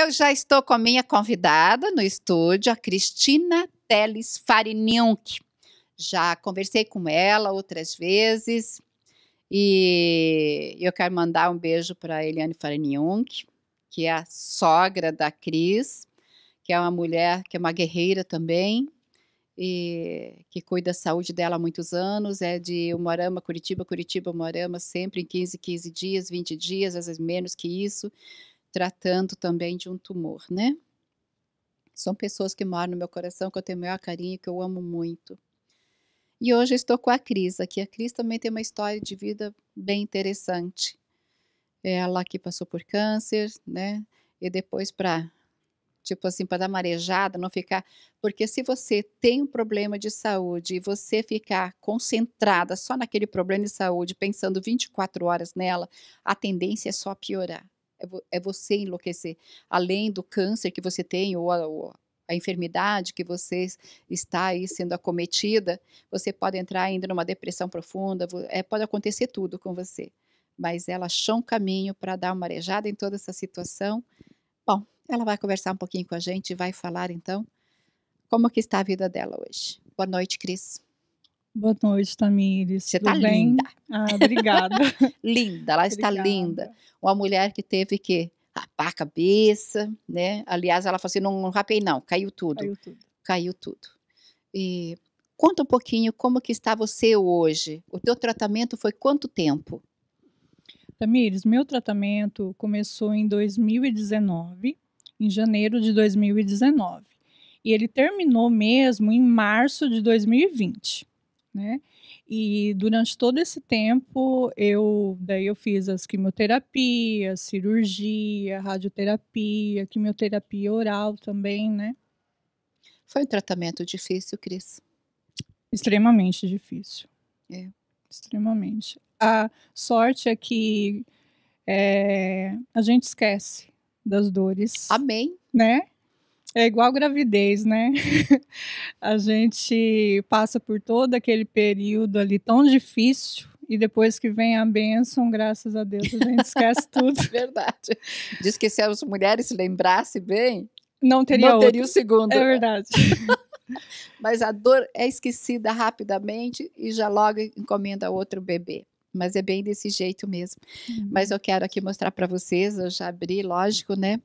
Eu já estou com a minha convidada no estúdio, a Cristina Teles Fariniunk. Já conversei com ela outras vezes e eu quero mandar um beijo para Eliane Fariniunk, que é a sogra da Cris, que é uma mulher que é uma guerreira também e que cuida da saúde dela há muitos anos, é de Umarama, Curitiba, Curitiba, Umarama, sempre em 15, 15 dias, 20 dias, às vezes menos que isso tratando também de um tumor, né? São pessoas que moram no meu coração, que eu tenho o maior carinho, que eu amo muito. E hoje eu estou com a Cris aqui. A Cris também tem uma história de vida bem interessante. Ela que passou por câncer, né? E depois para tipo assim, para dar marejada, não ficar. Porque se você tem um problema de saúde e você ficar concentrada só naquele problema de saúde, pensando 24 horas nela, a tendência é só piorar. É, é, você enlouquecer. Além do câncer que você tem ou a, ou a enfermidade que você está aí sendo acometida, você pode entrar ainda numa depressão profunda, é, pode acontecer tudo com você. Mas ela achou um caminho para dar uma arejada em toda essa situação. Bom, ela vai conversar um pouquinho com a gente e vai falar então como que está a vida dela hoje. Boa noite, Cris. Boa noite, Tamires. Você está bem? linda. Ah, obrigada. linda, ela está obrigada. linda. Uma mulher que teve que rapar a cabeça, né? Aliás, ela falou assim: não, não rapei, não, caiu tudo. Caiu tudo. Caiu tudo. E conta um pouquinho como que está você hoje. O teu tratamento foi quanto tempo? Tamires, meu tratamento começou em 2019, em janeiro de 2019. E ele terminou mesmo em março de 2020 né? E durante todo esse tempo, eu daí eu fiz as quimioterapias, cirurgia, radioterapia, quimioterapia oral também, né? Foi um tratamento difícil, Cris? Extremamente difícil. É. Extremamente. A sorte é que é, a gente esquece das dores. Amém. Né? É igual gravidez, né? a gente passa por todo aquele período ali tão difícil e depois que vem a bênção, graças a Deus, a gente esquece tudo. verdade. Diz que se as mulheres se lembrassem bem, não teria, não teria o segundo. É verdade. Mas a dor é esquecida rapidamente e já logo encomenda outro bebê. Mas é bem desse jeito mesmo. Uhum. Mas eu quero aqui mostrar para vocês, eu já abri, lógico, né?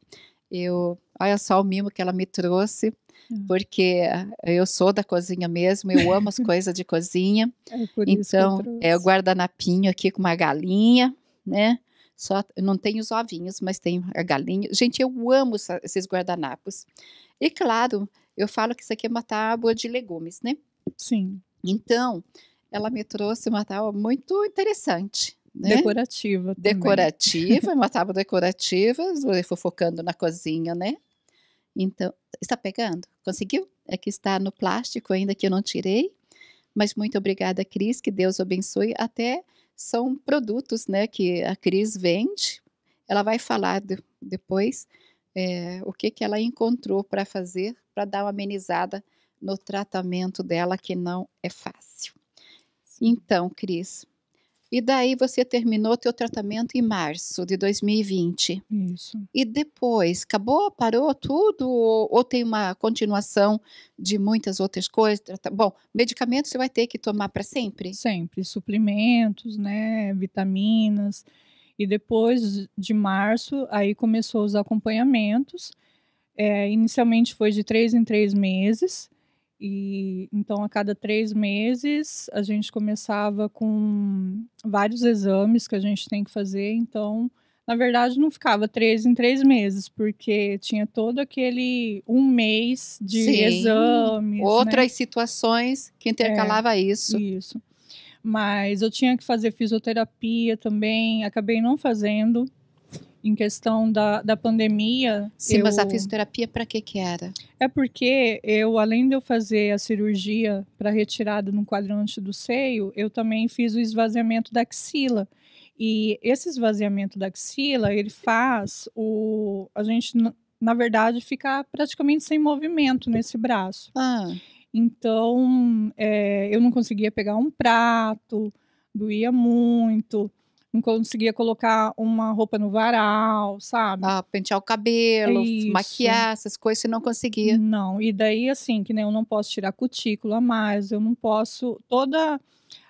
Eu, olha só o mimo que ela me trouxe, ah. porque eu sou da cozinha mesmo, eu amo as coisas de cozinha. É então, é o guardanapinho aqui com uma galinha, né? Só não tem os ovinhos, mas tem a galinha. Gente, eu amo esses guardanapos. E claro, eu falo que isso aqui é uma tábua de legumes, né? Sim. Então, ela me trouxe uma tábua muito interessante, né? Decorativa. Decorativa, uma tábua decorativa, fofocando na cozinha, né? Então, está pegando? Conseguiu? É que está no plástico ainda que eu não tirei. Mas muito obrigada, Cris, que Deus abençoe. Até são produtos, né, que a Cris vende. Ela vai falar de, depois é, o que que ela encontrou para fazer para dar uma amenizada no tratamento dela que não é fácil. Então, Cris, e daí você terminou teu tratamento em março de 2020. Isso. E depois, acabou, parou tudo ou, ou tem uma continuação de muitas outras coisas? Bom, medicamentos você vai ter que tomar para sempre? Sempre, suplementos, né, vitaminas. E depois de março, aí começou os acompanhamentos. É, inicialmente foi de três em três meses. E então a cada três meses a gente começava com vários exames que a gente tem que fazer. Então, na verdade, não ficava três em três meses, porque tinha todo aquele um mês de Sim. exames. Outras né? situações que intercalava é, isso. Isso. Mas eu tinha que fazer fisioterapia também, acabei não fazendo em questão da, da pandemia. Sim, eu... mas a fisioterapia para que que era? É porque eu, além de eu fazer a cirurgia para retirada no quadrante do seio, eu também fiz o esvaziamento da axila. E esse esvaziamento da axila, ele faz o. A gente, na verdade, ficar praticamente sem movimento nesse braço. Ah. Então, é, eu não conseguia pegar um prato, doía muito não conseguia colocar uma roupa no varal, sabe? Ah, pentear o cabelo, Isso. maquiar, essas coisas você não conseguia. Não, e daí assim, que nem eu não posso tirar cutícula mais, eu não posso. Toda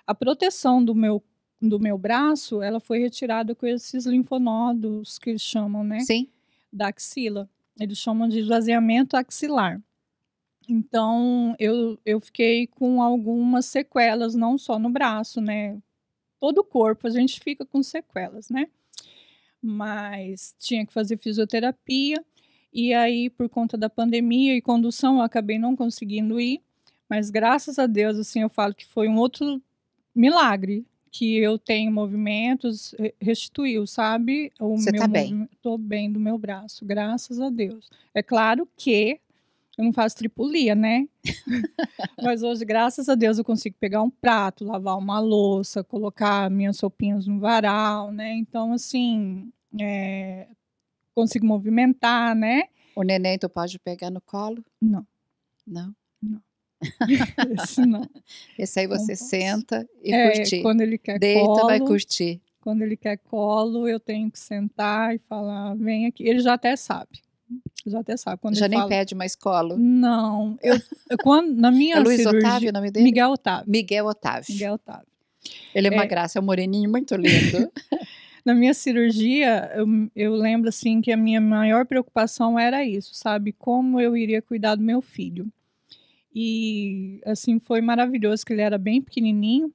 a proteção do meu do meu braço, ela foi retirada com esses linfonodos que eles chamam, né? Sim. Da axila. Eles chamam de esvaziamento axilar. Então, eu, eu fiquei com algumas sequelas, não só no braço, né? todo o corpo, a gente fica com sequelas, né? Mas tinha que fazer fisioterapia. E aí, por conta da pandemia e condução, eu acabei não conseguindo ir. Mas graças a Deus, assim, eu falo que foi um outro milagre que eu tenho movimentos, restituiu, sabe? O Você meu tá bem? Tô bem do meu braço, graças a Deus. É claro que eu não faço tripulia, né? Mas hoje, graças a Deus, eu consigo pegar um prato, lavar uma louça, colocar minhas roupinhas no varal, né? Então, assim, é, consigo movimentar, né? O neném tu pode pegar no colo? Não. Não? Não. Esse não. Esse aí você senta e é, curtir. Quando ele quer Deita, colo, vai curtir. Quando ele quer colo, eu tenho que sentar e falar, vem aqui. Ele já até sabe já até sabe. Quando já nem falo, pede mais colo. Não. Eu, eu quando, na minha é Luiz cirurgia, Otávio, o nome dele? Miguel Otávio. Miguel Otávio. Miguel Otávio. Ele é, é uma graça, é um moreninho muito lindo. na minha cirurgia, eu, eu, lembro assim que a minha maior preocupação era isso, sabe? Como eu iria cuidar do meu filho. E assim foi maravilhoso que ele era bem pequenininho.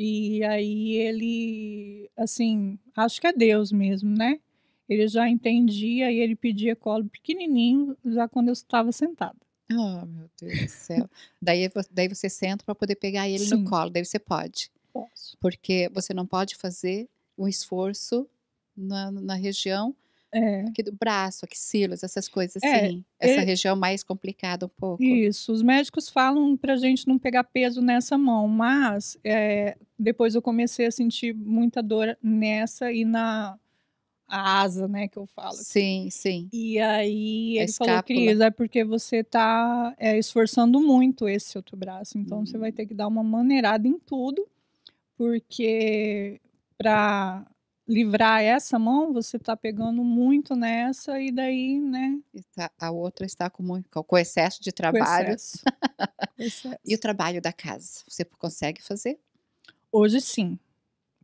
E aí ele, assim, acho que é Deus mesmo, né? Ele já entendia e ele pedia colo pequenininho já quando eu estava sentada. Ah, oh, meu Deus do céu. daí, daí você senta para poder pegar ele Sim. no colo, daí você pode. Posso. Porque você não pode fazer um esforço na, na região é. aqui do braço, axilas, essas coisas é, assim. Essa ele... É. região mais complicada um pouco. Isso, os médicos falam para gente não pegar peso nessa mão, mas é, depois eu comecei a sentir muita dor nessa e na a asa, né, que eu falo. Sim, sim. E aí é ele falou, Cris, é porque você tá é, esforçando muito esse outro braço, então você vai uhum. ter que dar uma maneirada em tudo, porque para livrar essa mão, você tá pegando muito nessa e daí, né? Tá, a outra está com, com excesso de trabalho. Com excesso. excesso. E o trabalho da casa, você consegue fazer? Hoje sim.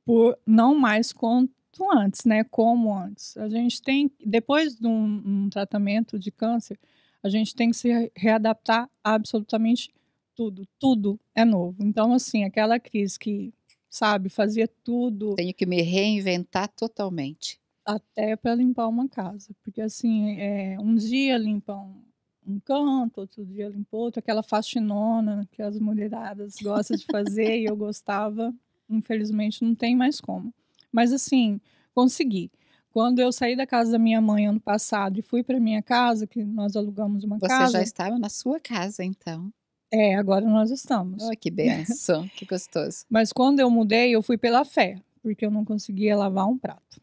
Por, não mais com quanto antes, né? Como antes. A gente tem, depois de um, um tratamento de câncer, a gente tem que se readaptar a absolutamente tudo. Tudo é novo. Então, assim, aquela crise que, sabe, fazia tudo. Tenho que me reinventar totalmente. Até para limpar uma casa. Porque, assim, é, um dia limpa um, um canto, outro dia limpa outro, aquela faxinona que as mulheradas gostam de fazer e eu gostava. Infelizmente, não tem mais como. Mas assim, consegui. Quando eu saí da casa da minha mãe ano passado e fui para minha casa, que nós alugamos uma Você casa. Você já estava na sua casa, então? É, agora nós estamos. Oh, que benção, que gostoso. Mas quando eu mudei, eu fui pela fé, porque eu não conseguia lavar um prato.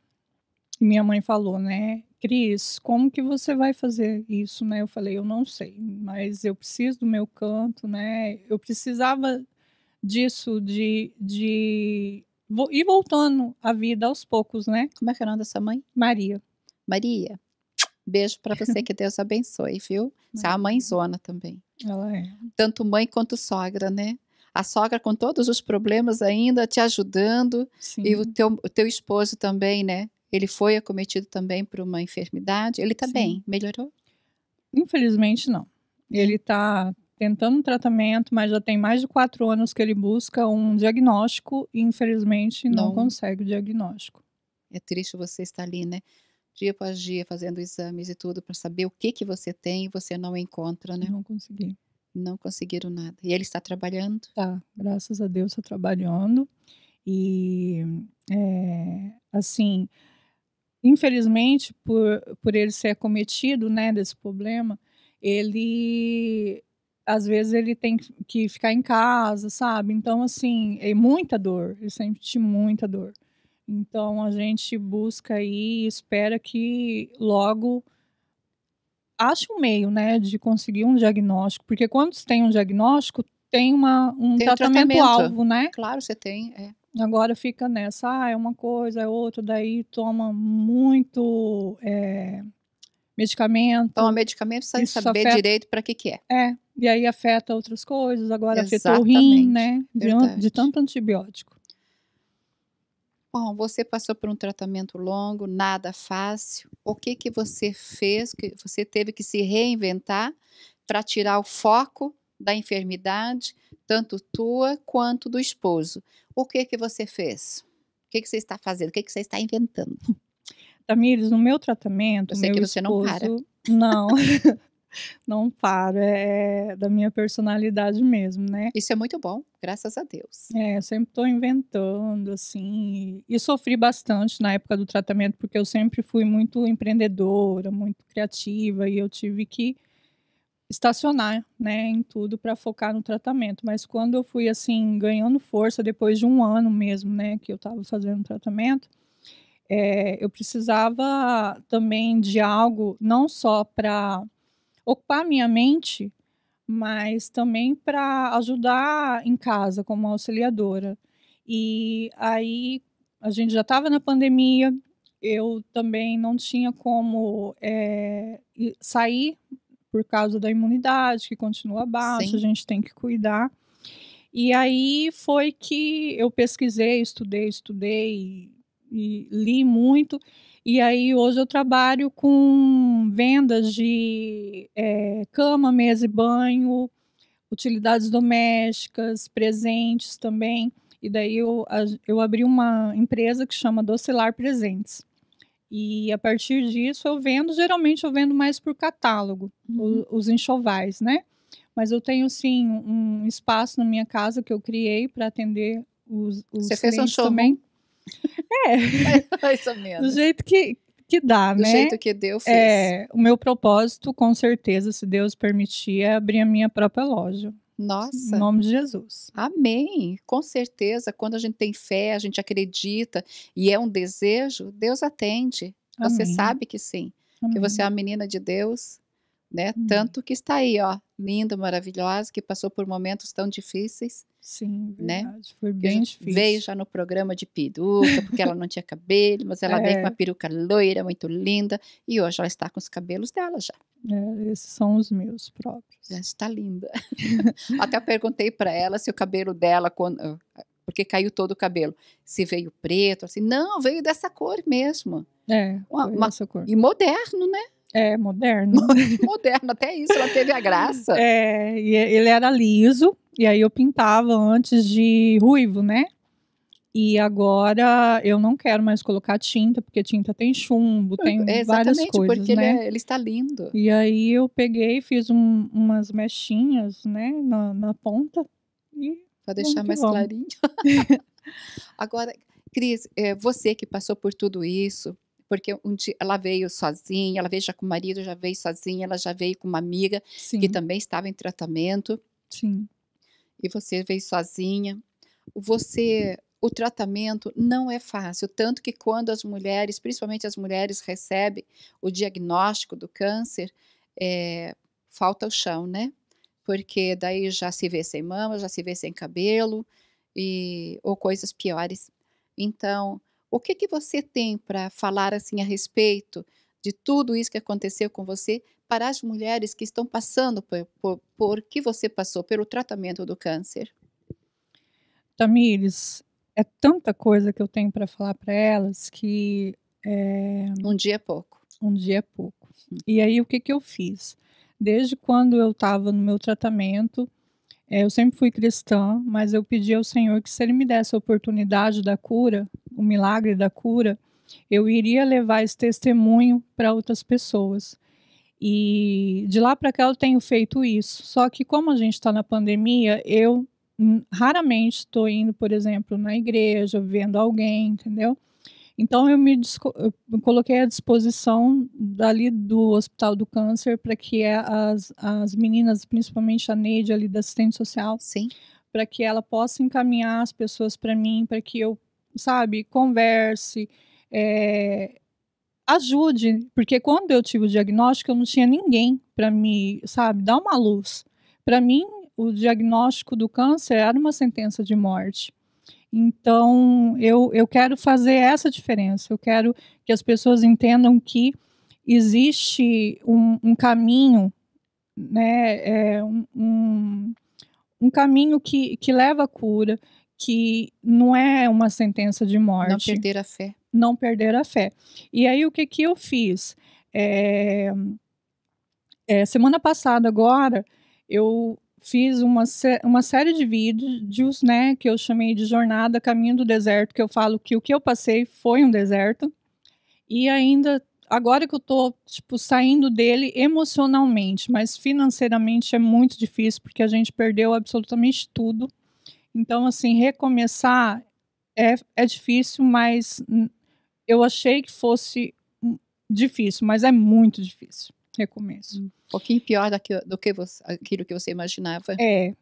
E minha mãe falou, né, Cris, como que você vai fazer isso, né? Eu falei, eu não sei, mas eu preciso do meu canto, né? Eu precisava disso, de, de e voltando a vida aos poucos, né? Como é que é o nome dessa mãe? Maria. Maria, beijo para você, que Deus abençoe, viu? Você é uma mãezona também. Ela é. Tanto mãe quanto sogra, né? A sogra com todos os problemas ainda te ajudando. Sim. E o teu, o teu esposo também, né? Ele foi acometido também por uma enfermidade. Ele tá Sim. bem? Melhorou? Infelizmente, não. Ele tá tentando um tratamento, mas já tem mais de quatro anos que ele busca um diagnóstico e infelizmente não, não. consegue o diagnóstico. É triste você estar ali, né? Dia após dia, fazendo exames e tudo para saber o que que você tem e você não encontra, né? Não consegui. Não conseguiram nada. E ele está trabalhando? Tá, graças a Deus está trabalhando. E, é, assim, infelizmente, por, por ele ser acometido, né, desse problema, ele às vezes ele tem que ficar em casa, sabe? Então, assim, é muita dor. Eu senti muita dor. Então, a gente busca aí, espera que logo ache um meio, né, de conseguir um diagnóstico, porque quando você tem um diagnóstico, tem uma, um tratamento, tratamento, alvo, né? Claro, você tem. É. Agora fica nessa, ah, é uma coisa, é outra, daí toma muito é, medicamento. Toma medicamento sem saber afeta... direito para que que é. É, e aí afeta outras coisas, agora Exatamente. afetou o rim, né? De, de tanto antibiótico. Bom, você passou por um tratamento longo, nada fácil. O que que você fez? Que você teve que se reinventar para tirar o foco da enfermidade, tanto tua quanto do esposo. O que que você fez? O que que você está fazendo? O que que você está inventando? Tamires, no meu tratamento. Eu sei que você esposo, não para. Não. não paro, é, é da minha personalidade mesmo, né? Isso é muito bom, graças a Deus. É, eu sempre estou inventando, assim, e sofri bastante na época do tratamento, porque eu sempre fui muito empreendedora, muito criativa, e eu tive que estacionar, né, em tudo para focar no tratamento. Mas quando eu fui, assim, ganhando força, depois de um ano mesmo, né, que eu estava fazendo tratamento, é, eu precisava também de algo não só para ocupar minha mente, mas também para ajudar em casa como auxiliadora. E aí a gente já estava na pandemia, eu também não tinha como é, sair por causa da imunidade que continua baixa, Sim. a gente tem que cuidar. E aí foi que eu pesquisei, estudei, estudei, e li muito. E aí hoje eu trabalho com vendas de é, cama, mesa e banho, utilidades domésticas, presentes também. E daí eu, eu abri uma empresa que chama Docelar Presentes. E a partir disso eu vendo, geralmente eu vendo mais por catálogo, uhum. os, enxovais, né? Mas eu tenho sim um espaço na minha casa que eu criei para atender os, os Você clientes fez um também. É. Mais ou menos. Do jeito que, que dá, Do né? Do jeito que deu, fez. É, o meu propósito, com certeza, se Deus permitir, é abrir a minha própria loja. Nossa. Em nome de Jesus. Amém. Com certeza, quando a gente tem fé, a gente acredita e é um desejo, Deus atende. Amém. Você sabe que sim. Amém. Que você é uma menina de Deus, né? Hum. Tanto que está aí, ó, linda, maravilhosa, que passou por momentos tão difíceis. Sim, né? verdade, né? foi bem difícil. Veio já no programa de peruca, porque ela não tinha cabelo, mas ela é. veio com uma peruca loira, muito linda, e hoje ela está com os cabelos dela já. É, esses são os meus próprios. Já está linda. Até perguntei para ela se o cabelo dela, quando, ah, porque caiu todo o cabelo, se veio preto, assim, não, veio dessa cor mesmo. É, uma, uma, cor. E moderno, né? É, moderno. moderno, até isso ela teve a graça. É, e ele era liso, e aí eu pintava antes de ruivo, né? E agora eu não quero mais colocar tinta, porque tinta tem chumbo, tem é, várias coisas, né? Exatamente, é, porque ele, está lindo. E aí eu peguei e fiz um, umas mechinhas, né, na, na ponta. E deixar mais clarinho. agora, Cris, é, você que passou por tudo isso, porque um dia ela veio sozinha, ela veio já com o marido, já veio sozinha, ela já veio com uma amiga Sim. que também estava em tratamento. Sim. E você veio sozinha. Você o tratamento não é fácil, tanto que quando as mulheres, principalmente as mulheres, recebem o diagnóstico do câncer, é, falta o chão, né? Porque daí já se vê sem mama, já se vê sem cabelo e ou coisas piores. Então, o que, que você tem para falar assim a respeito de tudo isso que aconteceu com você para as mulheres que estão passando por, por, por que você passou, pelo tratamento do câncer? Tamires, é tanta coisa que eu tenho para falar para elas que. É... Um dia é pouco. Um dia é pouco. Hum. E aí, o que, que eu fiz? Desde quando eu estava no meu tratamento, é, eu sempre fui cristã, mas eu pedi ao Senhor que, se Ele me desse a oportunidade da cura, o milagre da cura, eu iria levar esse testemunho para outras pessoas. E de lá para cá eu tenho feito isso. Só que como a gente está na pandemia, eu raramente estou indo, por exemplo, na igreja, vendo alguém, entendeu? Então eu me, eu coloquei à disposição dali do Hospital do Câncer para que as, as meninas, principalmente a Neide ali da assistente social, para que ela possa encaminhar as pessoas para mim, para que eu sabe? Converse, é, ajude, porque quando eu tive o diagnóstico, eu não tinha ninguém para me, sabe, dar uma luz. Para mim, o diagnóstico do câncer era uma sentença de morte. Então, eu, eu quero fazer essa diferença. Eu quero que as pessoas entendam que existe um, um caminho, né, é, um, um, um caminho que, que leva à cura, que não é uma sentença de morte. Não perder a fé. Não perder a fé. E aí o que que eu fiz? É, é, semana passada agora eu fiz uma, uma série de vídeos, né, que eu chamei de jornada caminho do deserto, que eu falo que o que eu passei foi um deserto e ainda agora que eu tô tipo saindo dele emocionalmente, mas financeiramente é muito difícil porque a gente perdeu absolutamente tudo. Então, assim, recomeçar é, é difícil, mas eu achei que fosse difícil, mas é muito difícil. Recomeço. Um pouquinho pior daquilo, do que você, aquilo que você imaginava. É.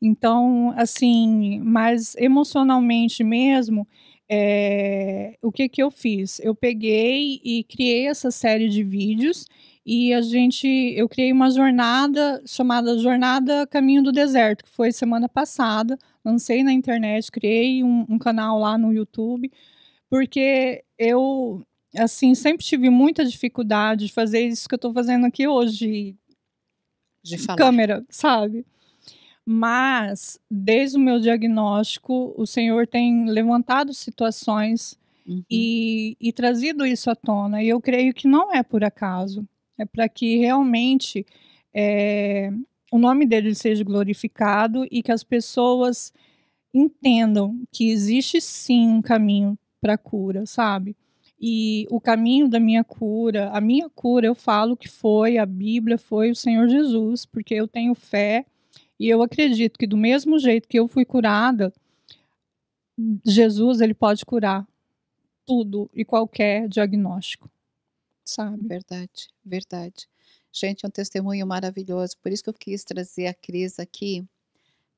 Então, assim, mas emocionalmente mesmo, é, o que que eu fiz? Eu peguei e criei essa série de vídeos e a gente eu criei uma jornada chamada Jornada Caminho do Deserto, que foi semana passada, lancei na internet, criei um, um canal lá no YouTube, porque eu assim sempre tive muita dificuldade de fazer isso que eu estou fazendo aqui hoje, de falar. câmera, sabe? Mas desde o meu diagnóstico, o Senhor tem levantado situações Uhum. E, e, trazido isso à tona. E eu creio que não é por acaso é para que realmente é, o nome dele seja glorificado e que as pessoas entendam que existe sim um caminho para cura, sabe? E o caminho da minha cura, a minha cura, eu falo que foi a Bíblia, foi o Senhor Jesus, porque eu tenho fé e eu acredito que do mesmo jeito que eu fui curada, Jesus ele pode curar tudo e qualquer diagnóstico. Sabe, verdade, verdade. Gente, é um testemunho maravilhoso. Por isso que eu quis trazer a Cris aqui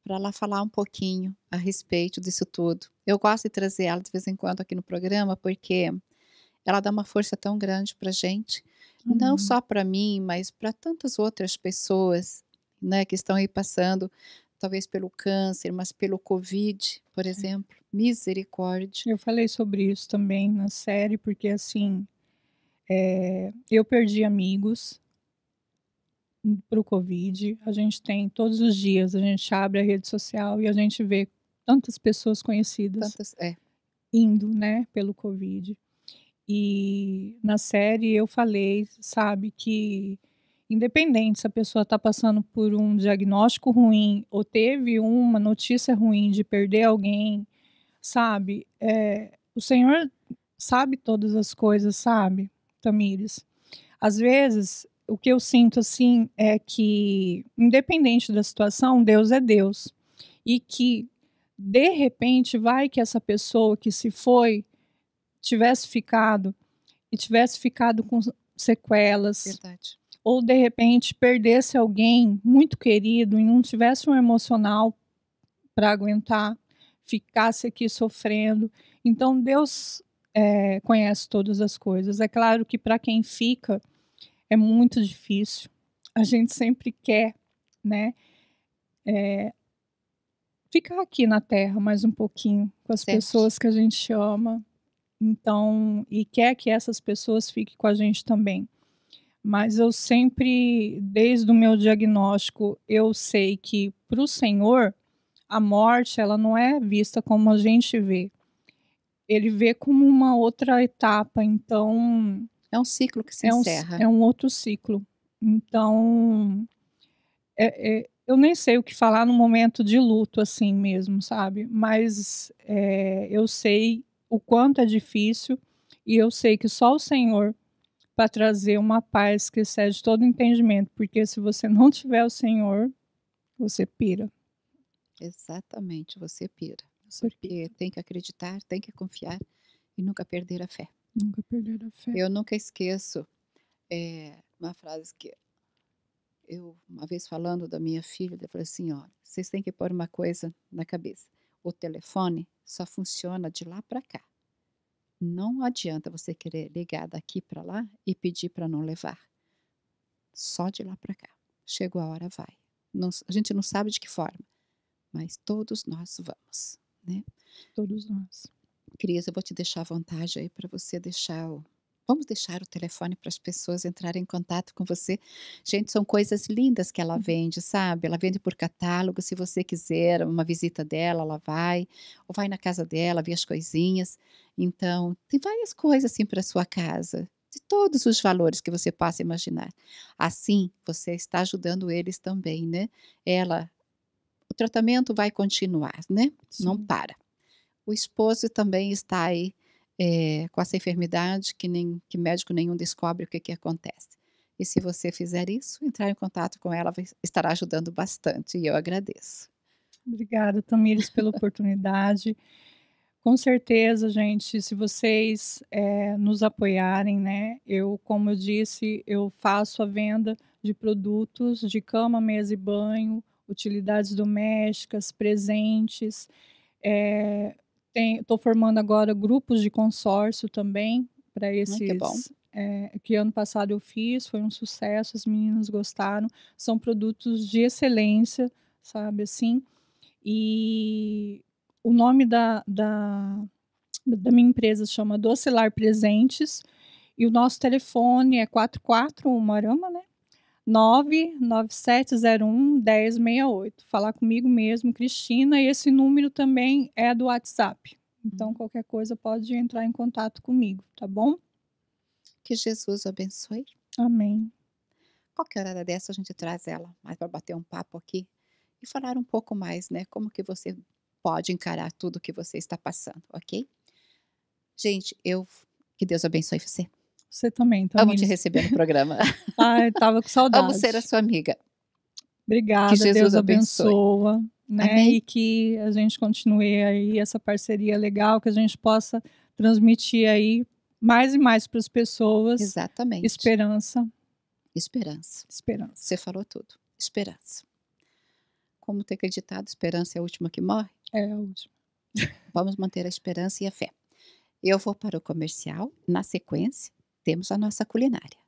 para ela falar um pouquinho a respeito disso tudo. Eu gosto de trazer ela de vez em quando aqui no programa porque ela dá uma força tão grande para gente, uhum. não só para mim, mas para tantas outras pessoas, né, que estão aí passando talvez pelo câncer, mas pelo Covid, por é. exemplo. Misericórdia. Eu falei sobre isso também na série, porque assim, é, eu perdi amigos para o Covid. A gente tem todos os dias, a gente abre a rede social e a gente vê tantas pessoas conhecidas tantas, é. indo, né, pelo Covid. E na série eu falei, sabe, que independente se a pessoa está passando por um diagnóstico ruim ou teve uma notícia ruim de perder alguém, sabe, é, o Senhor sabe todas as coisas, sabe? Tamires. Às vezes, o que eu sinto assim é que, independente da situação, Deus é Deus. E que, de repente, vai que essa pessoa que se foi tivesse ficado e tivesse ficado com sequelas. Verdade. Ou, de repente, perdesse alguém muito querido e não tivesse um emocional para aguentar, ficasse aqui sofrendo. Então, Deus é, conhece todas as coisas. É claro que para quem fica é muito difícil. A gente sempre quer, né? É, ficar aqui na Terra mais um pouquinho com as certo. pessoas que a gente ama. Então, e quer que essas pessoas fiquem com a gente também. Mas eu sempre, desde o meu diagnóstico, eu sei que para o Senhor a morte ela não é vista como a gente vê ele vê como uma outra etapa. Então. É um ciclo que se é encerra. Um, é um outro ciclo. Então. É, é, eu nem sei o que falar no momento de luto, assim mesmo, sabe? Mas é, eu sei o quanto é difícil e eu sei que só o Senhor para trazer uma paz que excede todo entendimento, porque se você não tiver o Senhor, você pira. Exatamente, você pira. Porque tem que acreditar, tem que confiar e nunca perder a fé. Nunca perder a fé. Eu nunca esqueço é, uma frase que eu, uma vez falando da minha filha, eu falei assim: ó, vocês têm que pôr uma coisa na cabeça. O telefone só funciona de lá para cá. Não adianta você querer ligar daqui para lá e pedir para não levar. Só de lá para cá. Chegou a hora, vai. Não, a gente não sabe de que forma, mas todos nós vamos né? Todos nós. Cris, eu vou te deixar à vontade aí para você deixar o, Vamos deixar o telefone para as pessoas entrarem em contato com você. Gente, são coisas lindas que ela uhum. vende, sabe? Ela vende por catálogo. Se você quiser uma visita dela, ela vai. Ou vai na casa dela, vê as coisinhas. Então, tem várias coisas assim para sua casa. De todos os valores que você possa imaginar. Assim, você está ajudando eles também, né? Ela tratamento vai continuar, né? Sim. Não para. O esposo também está aí é, com essa enfermidade que, nem, que médico nenhum descobre o que, que acontece. E se você fizer isso, entrar em contato com ela estará ajudando bastante. E eu agradeço. Obrigada, Tamires, pela oportunidade. Com certeza, gente, se vocês é, nos apoiarem, né? Eu, como eu disse, eu faço a venda de produtos de cama, mesa e banho, utilidades domésticas, presentes. Estou eh, formando agora grupos de consórcio também para hum, esses. Muito bom. É, que ano passado eu fiz, foi um sucesso, as meninas gostaram. São produtos de excelência, sabe assim? E o nome da, da, da minha empresa se chama Docelar Presentes. E o nosso telefone é 441 Marama, né? 99701 1068. Falar comigo mesmo, Cristina, e esse número também é do WhatsApp. Então, uhum. qualquer coisa pode entrar em contato comigo, tá bom? Que Jesus abençoe. Amém. Qualquer hora dessa a gente traz ela mais para bater um papo aqui e falar um pouco mais, né? Como que você pode encarar tudo que você está passando, ok? Gente, eu. Que Deus abençoe você você também. Tá então, Vamos te receber no programa. Ai, tava com saudade. vamos ser a sua amiga. Obrigada, que Jesus Deus abençoe. abençoa. Né? E que a gente continue aí essa parceria legal, que a gente possa transmitir aí mais e mais para as pessoas. Exatamente. Esperança. Esperança. Esperança. Você falou tudo. Esperança. Como ter acreditado, esperança é a última que morre? É a última. Vamos manter a esperança e a fé. Eu vou para o comercial, na sequência, temos a nossa culinária.